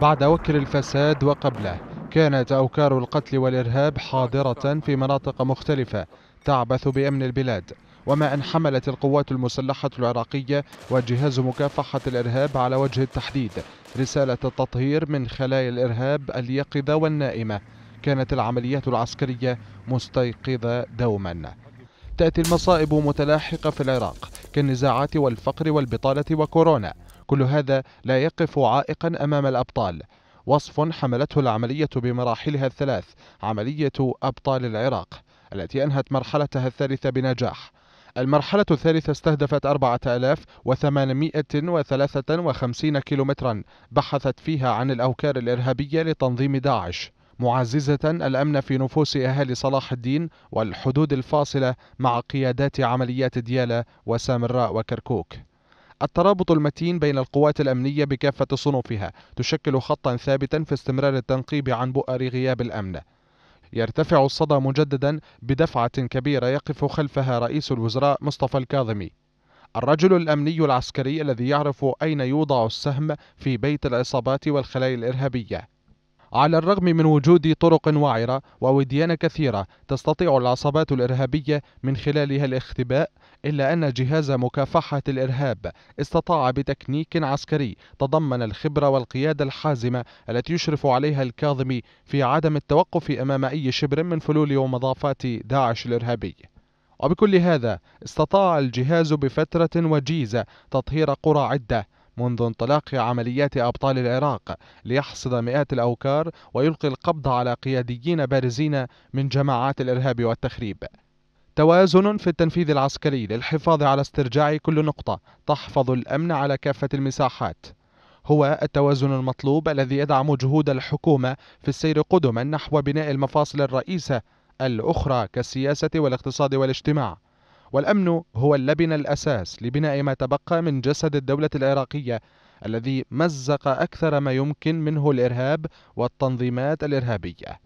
بعد وكر الفساد وقبله كانت أوكار القتل والإرهاب حاضرة في مناطق مختلفة تعبث بأمن البلاد وما أن حملت القوات المسلحة العراقية وجهاز مكافحة الإرهاب على وجه التحديد رسالة التطهير من خلايا الإرهاب اليقظة والنائمة كانت العمليات العسكرية مستيقظة دوما تأتي المصائب متلاحقة في العراق كالنزاعات والفقر والبطالة وكورونا كل هذا لا يقف عائقا أمام الأبطال وصف حملته العملية بمراحلها الثلاث عملية أبطال العراق التي أنهت مرحلتها الثالثة بنجاح المرحلة الثالثة استهدفت 4853 كيلومترا بحثت فيها عن الأوكار الإرهابية لتنظيم داعش معززة الأمن في نفوس أهالي صلاح الدين والحدود الفاصلة مع قيادات عمليات ديالا وسامراء وكركوك الترابط المتين بين القوات الأمنية بكافة صنوفها تشكل خطا ثابتا في استمرار التنقيب عن بؤر غياب الأمن يرتفع الصدى مجددا بدفعة كبيرة يقف خلفها رئيس الوزراء مصطفى الكاظمي الرجل الأمني العسكري الذي يعرف أين يوضع السهم في بيت العصابات والخلايا الإرهابية على الرغم من وجود طرق وعرة ووديان كثيرة تستطيع العصابات الإرهابية من خلالها الاختباء إلا أن جهاز مكافحة الإرهاب استطاع بتكنيك عسكري تضمن الخبرة والقيادة الحازمة التي يشرف عليها الكاظمي في عدم التوقف أمام أي شبر من فلول ومضافات داعش الإرهابي وبكل هذا استطاع الجهاز بفترة وجيزة تطهير قرى عدة منذ انطلاق عمليات أبطال العراق ليحصد مئات الأوكار ويلقي القبض على قياديين بارزين من جماعات الإرهاب والتخريب توازن في التنفيذ العسكري للحفاظ على استرجاع كل نقطة تحفظ الأمن على كافة المساحات هو التوازن المطلوب الذي يدعم جهود الحكومة في السير قدما نحو بناء المفاصل الرئيسة الأخرى كالسياسة والاقتصاد والاجتماع والأمن هو اللبن الأساس لبناء ما تبقى من جسد الدولة العراقية الذي مزق أكثر ما يمكن منه الإرهاب والتنظيمات الإرهابية